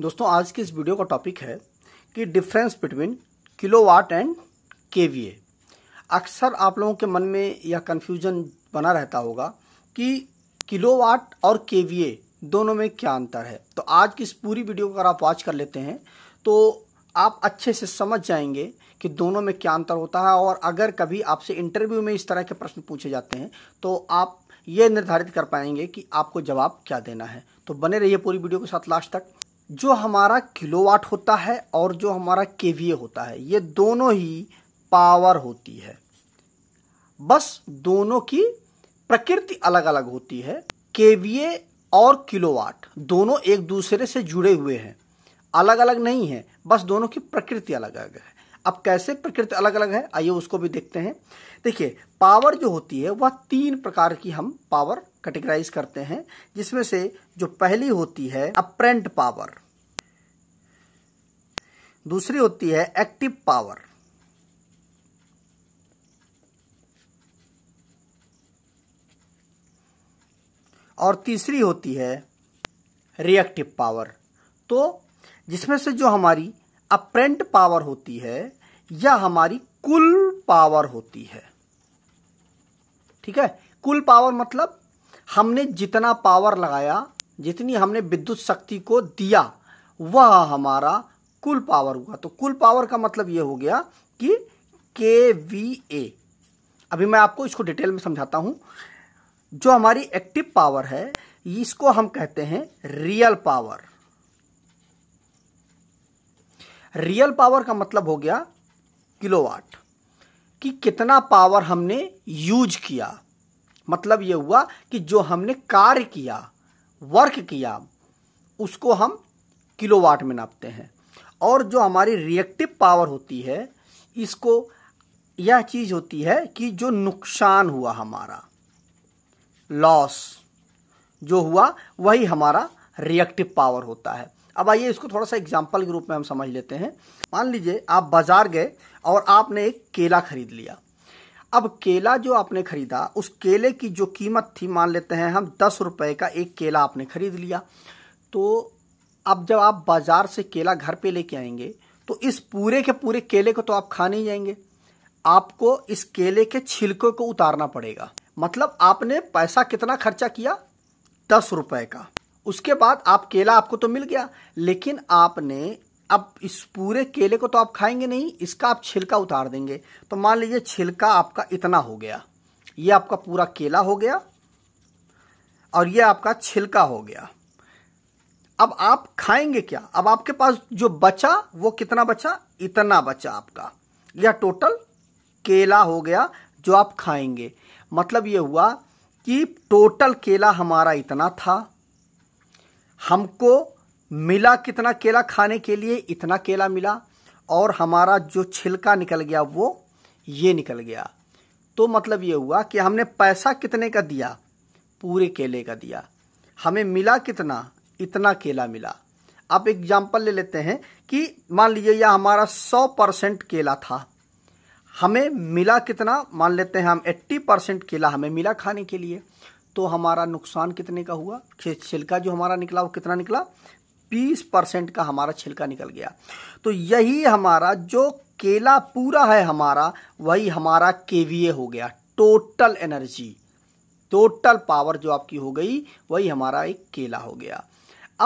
दोस्तों आज की इस वीडियो का टॉपिक है कि difference between kilowatt and KVA अक्सर आप लोगों के मन में यह कन्फ्यूजन बना रहता होगा कि किलोवाट और केवीए दोनों में क्या अंतर है तो आज की इस पूरी वीडियो को अगर आप वॉच कर लेते हैं तो आप अच्छे से समझ जाएंगे कि दोनों में क्या अंतर होता है और अगर कभी आपसे इंटरव्यू में इस तरह के प्रश्न पूछे जाते हैं तो आप ये निर्धारित कर पाएंगे कि आपको जवाब क्या देना है तो बने रहिए पूरी वीडियो के साथ लास्ट तक जो हमारा किलोवाट होता है और जो हमारा केवीए होता है ये दोनों ही पावर होती है बस दोनों की प्रकृति अलग अलग होती है केवीए और किलोवाट दोनों एक दूसरे से जुड़े हुए हैं अलग अलग नहीं है बस दोनों की प्रकृति अलग अलग है अब कैसे प्रकृति अलग अलग है आइए उसको भी देखते हैं देखिए पावर जो होती है वह तीन प्रकार की हम पावर कैटेगराइज करते हैं जिसमें से जो पहली होती है अप्रेंट पावर दूसरी होती है एक्टिव पावर और तीसरी होती है रिएक्टिव पावर तो जिसमें से जो हमारी अप्रेंट पावर होती है या हमारी कुल पावर होती है ठीक है कुल पावर मतलब हमने जितना पावर लगाया जितनी हमने विद्युत शक्ति को दिया वह हमारा कुल पावर हुआ तो कुल पावर का मतलब यह हो गया कि के वी ए अभी मैं आपको इसको डिटेल में समझाता हूं जो हमारी एक्टिव पावर है इसको हम कहते हैं रियल पावर रियल पावर का मतलब हो गया किलोवाट कि कितना पावर हमने यूज किया मतलब ये हुआ कि जो हमने कार्य किया वर्क किया उसको हम किलोवाट में नापते हैं और जो हमारी रिएक्टिव पावर होती है इसको यह चीज़ होती है कि जो नुकसान हुआ हमारा लॉस जो हुआ वही हमारा रिएक्टिव पावर होता है अब आइए इसको थोड़ा सा एग्जाम्पल के रूप में हम समझ लेते हैं मान लीजिए आप बाजार गए और आपने एक केला खरीद लिया अब केला जो आपने खरीदा उस केले की जो कीमत थी मान लेते हैं हम दस रुपए का एक केला आपने खरीद लिया तो अब जब आप बाजार से केला घर पे लेके आएंगे तो इस पूरे के पूरे केले को तो आप खा नहीं जाएंगे आपको इस केले के छिलके को उतारना पड़ेगा मतलब आपने पैसा कितना खर्चा किया दस रुपए का उसके बाद आप केला आपको तो मिल गया लेकिन आपने अब इस पूरे केले को तो आप खाएंगे नहीं इसका आप छिलका उतार देंगे तो मान लीजिए छिलका आपका इतना हो गया ये आपका पूरा केला हो गया और ये आपका छिलका हो गया अब आप खाएंगे क्या अब आपके पास जो बचा वो कितना बचा इतना बचा आपका यह टोटल केला हो गया जो आप खाएंगे मतलब ये हुआ कि टोटल केला हमारा इतना था हमको मिला कितना केला खाने के लिए इतना केला मिला और हमारा जो छिलका निकल गया वो ये निकल गया तो मतलब ये हुआ कि हमने पैसा कितने का दिया पूरे केले का दिया हमें मिला कितना इतना केला मिला आप एग्जाम्पल ले लेते हैं कि मान लीजिए यह हमारा सौ परसेंट केला था हमें मिला कितना मान लेते हैं हम एट्टी परसेंट केला हमें मिला खाने के लिए तो हमारा नुकसान कितने का हुआ छिलका जो हमारा निकला वो कितना निकला बीस परसेंट का हमारा छिलका निकल गया तो यही हमारा जो केला पूरा है हमारा वही हमारा केवीए हो गया टोटल एनर्जी टोटल पावर जो आपकी हो गई वही हमारा एक केला हो गया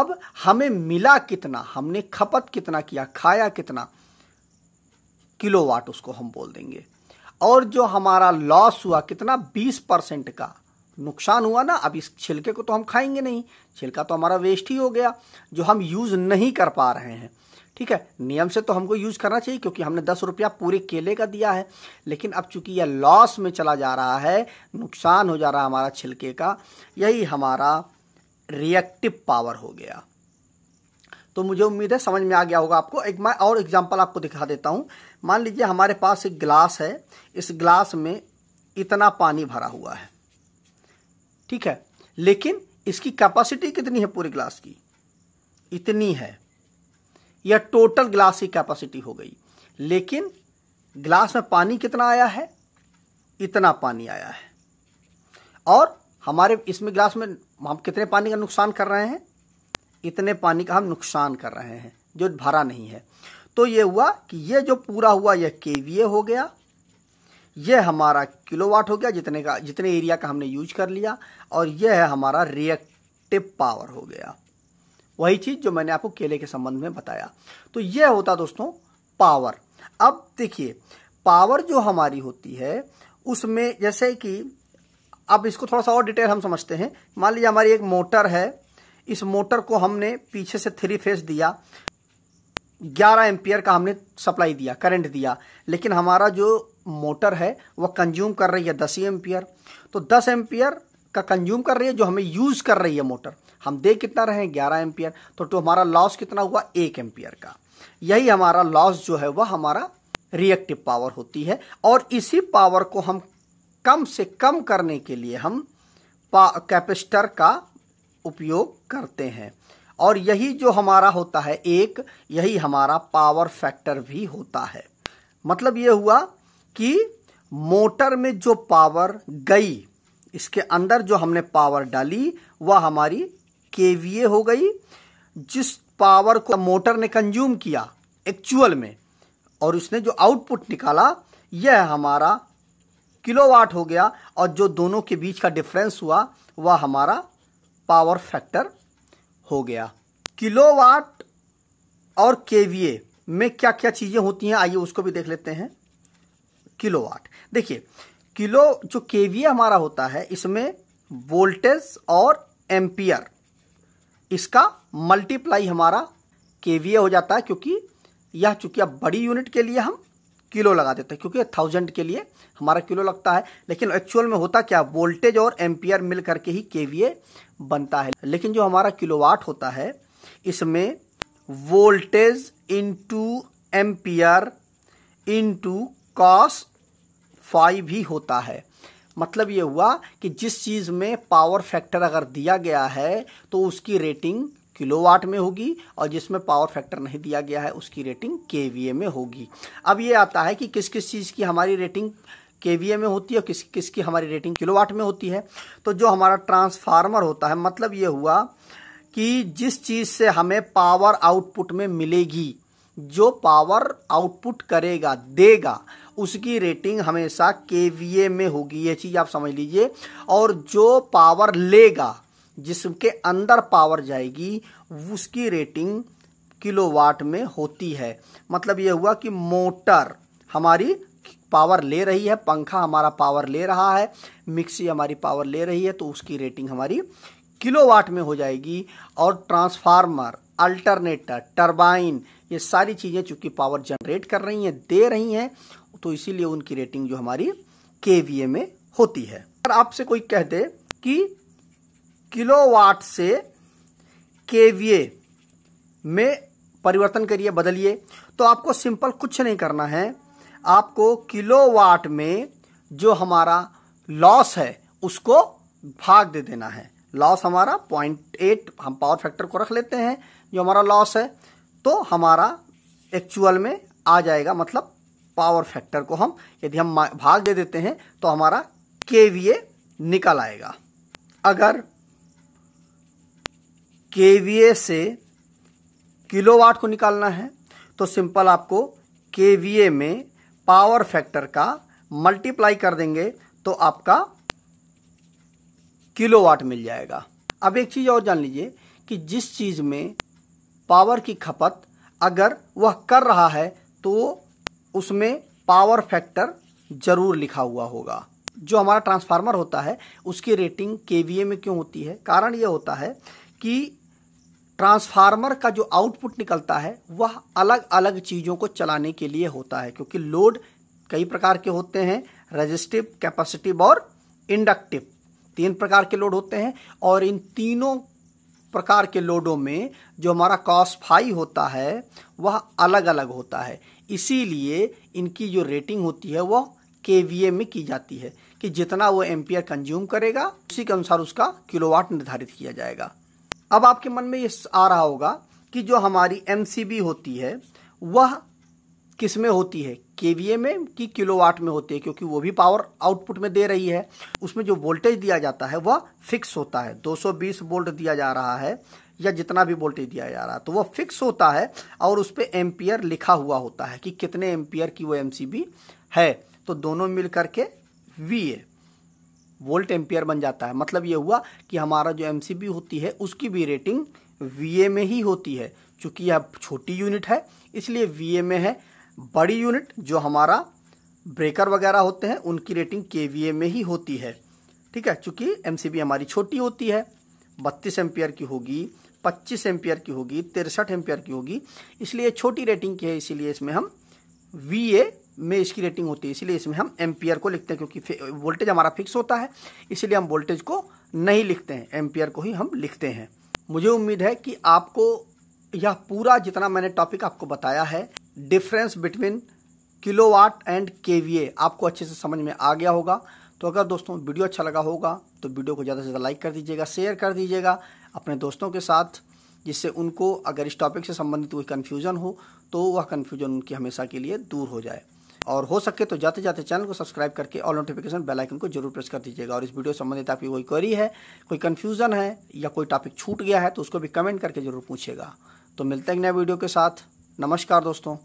अब हमें मिला कितना हमने खपत कितना किया खाया कितना किलोवाट उसको हम बोल देंगे और जो हमारा लॉस हुआ कितना 20 परसेंट का नुकसान हुआ ना अब इस छिलके को तो हम खाएंगे नहीं छिलका तो हमारा वेस्ट ही हो गया जो हम यूज़ नहीं कर पा रहे हैं ठीक है नियम से तो हमको यूज़ करना चाहिए क्योंकि हमने दस रुपया पूरे केले का दिया है लेकिन अब चूंकि यह लॉस में चला जा रहा है नुकसान हो जा रहा है हमारा छिलके का यही हमारा रिएक्टिव पावर हो गया तो मुझे उम्मीद है समझ में आ गया होगा आपको एक मैं और एग्जाम्पल आपको दिखा देता हूँ मान लीजिए हमारे पास एक गिलास है इस गिलास में इतना पानी भरा हुआ है ठीक है लेकिन इसकी कैपेसिटी कितनी है पूरे ग्लास की इतनी है यह टोटल ग्लास की कैपेसिटी हो गई लेकिन ग्लास में पानी कितना आया है इतना पानी आया है और हमारे इसमें ग्लास में हम कितने पानी का नुकसान कर रहे हैं इतने पानी का हम नुकसान कर रहे हैं जो भरा नहीं है तो ये हुआ कि ये जो पूरा हुआ यह केवीए हो गया ये हमारा किलोवाट हो गया जितने का जितने एरिया का हमने यूज कर लिया और यह है हमारा रिएक्टिव पावर हो गया वही चीज जो मैंने आपको केले के संबंध में बताया तो यह होता दोस्तों पावर अब देखिए पावर जो हमारी होती है उसमें जैसे कि अब इसको थोड़ा सा और डिटेल हम समझते हैं मान लीजिए हमारी एक मोटर है इस मोटर को हमने पीछे से थ्री फेस दिया 11 एम्पियर का हमने सप्लाई दिया करंट दिया लेकिन हमारा जो मोटर है वह कंज्यूम कर रही है दस एम्पियर तो दस एम्पियर का कंज्यूम कर रही है जो हमें यूज़ कर रही है मोटर हम दे कितना रहे हैं ग्यारह एम्पियर तो, तो हमारा लॉस कितना हुआ एक एम्पियर का यही हमारा लॉस जो है वह हमारा रिएक्टिव पावर होती है और इसी पावर को हम कम से कम करने के लिए हम कैपेसिटर का उपयोग करते हैं और यही जो हमारा होता है एक यही हमारा पावर फैक्टर भी होता है मतलब यह हुआ कि मोटर में जो पावर गई इसके अंदर जो हमने पावर डाली वह हमारी केवीए हो गई जिस पावर को मोटर ने कंज्यूम किया एक्चुअल में और उसने जो आउटपुट निकाला यह हमारा किलोवाट हो गया और जो दोनों के बीच का डिफरेंस हुआ वह हमारा पावर फैक्टर हो गया किलोवाट और केवीए में क्या क्या चीज़ें होती हैं आइए उसको भी देख लेते हैं किलोवाट देखिए किलो जो केवीए हमारा होता है इसमें वोल्टेज और एम्पियर इसका मल्टीप्लाई हमारा केवीए हो जाता है क्योंकि यह चूंकि अब बड़ी यूनिट के लिए हम किलो लगा देते हैं क्योंकि थाउजेंड के लिए हमारा किलो लगता है लेकिन एक्चुअल में होता क्या वोल्टेज और एम्पियर मिल करके ही केवीए बनता है लेकिन जो हमारा किलोवाट होता है इसमें voltage into ampere into cos phi ही होता है मतलब ये हुआ कि जिस चीज़ में पावर फैक्टर अगर दिया गया है तो उसकी रेटिंग किलोवाट में होगी और जिसमें पावर फैक्टर नहीं दिया गया है उसकी रेटिंग के में होगी अब ये आता है कि किस किस चीज़ की हमारी रेटिंग के में होती है और किस किस की हमारी रेटिंग किलोवाट में होती है तो जो हमारा ट्रांसफार्मर होता है मतलब ये हुआ कि जिस चीज़ से हमें पावर आउटपुट में मिलेगी जो पावर आउटपुट करेगा देगा उसकी रेटिंग हमेशा के में होगी ये चीज़ आप समझ लीजिए और जो पावर लेगा जिसके अंदर पावर जाएगी उसकी रेटिंग किलोवाट में होती है मतलब ये हुआ कि मोटर हमारी पावर ले रही है पंखा हमारा पावर ले रहा है मिक्सी हमारी पावर ले रही है तो उसकी रेटिंग हमारी किलोवाट में हो जाएगी और ट्रांसफार्मर अल्टरनेटर टरबाइन ये सारी चीज़ें चूंकि पावर जनरेट कर रही हैं दे रही हैं तो इसीलिए उनकी रेटिंग जो हमारी के में होती है अगर आपसे कोई कह दे कि किलोवाट से केवीए में परिवर्तन करिए बदलिए तो आपको सिंपल कुछ नहीं करना है आपको किलोवाट में जो हमारा लॉस है उसको भाग दे देना है लॉस हमारा पॉइंट एट हम पावर फैक्टर को रख लेते हैं जो हमारा लॉस है तो हमारा एक्चुअल में आ जाएगा मतलब पावर फैक्टर को हम यदि हम भाग दे देते हैं तो हमारा के निकल आएगा अगर के से किलोवाट को निकालना है तो सिंपल आपको के में पावर फैक्टर का मल्टीप्लाई कर देंगे तो आपका किलोवाट मिल जाएगा अब एक चीज़ और जान लीजिए कि जिस चीज़ में पावर की खपत अगर वह कर रहा है तो उसमें पावर फैक्टर जरूर लिखा हुआ होगा जो हमारा ट्रांसफार्मर होता है उसकी रेटिंग के में क्यों होती है कारण यह होता है कि ट्रांसफार्मर का जो आउटपुट निकलता है वह अलग अलग चीज़ों को चलाने के लिए होता है क्योंकि लोड कई प्रकार के होते हैं रजिस्टिव कैपेसिटिव और इंडक्टिव तीन प्रकार के लोड होते हैं और इन तीनों प्रकार के लोडों में जो हमारा फाई होता है वह अलग अलग होता है इसीलिए इनकी जो रेटिंग होती है वह के में की जाती है कि जितना वो एम्पियर कंज्यूम करेगा उसी के अनुसार उसका किलोवाट निर्धारित किया जाएगा अब आपके मन में ये आ रहा होगा कि जो हमारी एम होती है वह किस में होती है के में कि किलोवाट में होती है क्योंकि वो भी पावर आउटपुट में दे रही है उसमें जो वोल्टेज दिया जाता है वह फिक्स होता है 220 वोल्ट दिया जा रहा है या जितना भी वोल्टेज दिया जा रहा है तो वह फिक्स होता है और उस पर एम्पियर लिखा हुआ होता है कि कितने एम्पियर की वो एम है तो दोनों मिल करके वी वोल्ट एम्पियर बन जाता है मतलब ये हुआ कि हमारा जो एम होती है उसकी भी रेटिंग वी में ही होती है चूँकि यह छोटी यूनिट है इसलिए वी में है बड़ी यूनिट जो हमारा ब्रेकर वगैरह होते हैं उनकी रेटिंग के में ही होती है ठीक है चूंकि एम हमारी छोटी होती है बत्तीस एम्पियर की होगी पच्चीस एम्पियर की होगी तिरसठ एम्पियर की होगी इसलिए छोटी रेटिंग की है इसीलिए इसमें हम वी ए में इसकी रेटिंग होती है इसलिए इसमें हम एम्पियर को लिखते हैं क्योंकि वोल्टेज हमारा फिक्स होता है इसलिए हम वोल्टेज को नहीं लिखते हैं एम्पियर को ही हम लिखते हैं मुझे उम्मीद है कि आपको यह पूरा जितना मैंने टॉपिक आपको बताया है difference between kilowatt and KVA आपको अच्छे से समझ में आ गया होगा तो अगर दोस्तों वीडियो अच्छा लगा होगा तो वीडियो को ज़्यादा से ज़्यादा लाइक कर दीजिएगा शेयर कर दीजिएगा अपने दोस्तों के साथ जिससे उनको अगर इस टॉपिक से संबंधित कोई कन्फ्यूज़न हो तो वह कन्फ्यूज़न उनकी हमेशा के लिए दूर हो जाए और हो सके तो जाते जाते चैनल को सब्सक्राइब करके ऑल नोटिफिकेशन बेल आइकन को जरूर प्रेस कर दीजिएगा और इस वीडियो संबंधित आपकी कोई क्वेरी है कोई कन्फ्यूज़न है या कोई टॉपिक छूट गया है तो उसको भी कमेंट करके जरूर पूछेगा तो मिलते हैं नए वीडियो के साथ नमस्कार दोस्तों